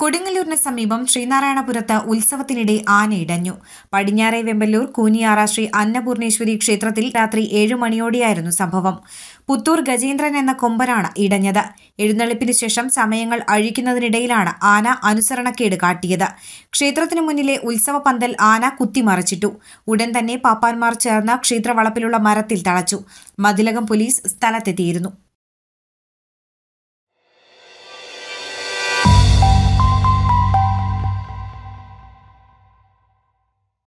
കൊടുങ്ങല്ലൂരിന് സമീപം ശ്രീനാരായണപുരത്ത് ഉത്സവത്തിനിടെ ആനയിടഞ്ഞു പടിഞ്ഞാറേ വെമ്പല്ലൂർ കൂനിയാറ ശ്രീ അന്നപൂർണേശ്വരി ക്ഷേത്രത്തിൽ രാത്രി ഏഴു മണിയോടെയായിരുന്നു സംഭവം പുത്തൂർ ഗജേന്ദ്രൻ എന്ന കൊമ്പനാണ് ഇടഞ്ഞത് എഴുന്നള്ളിപ്പിന് ശേഷം സമയങ്ങൾ അഴിക്കുന്നതിനിടയിലാണ് ആന അനുസരണക്കേട് കാട്ടിയത് ക്ഷേത്രത്തിനു മുന്നിലെ ഉത്സവ പന്തൽ ആന കുത്തിമറിച്ചിട്ടു ഉടൻ തന്നെ പാപ്പാന്മാർ ചേർന്ന ക്ഷേത്രവളപ്പിലുള്ള മരത്തിൽ തളച്ചു മതിലകം പോലീസ് സ്ഥലത്തെത്തിയിരുന്നു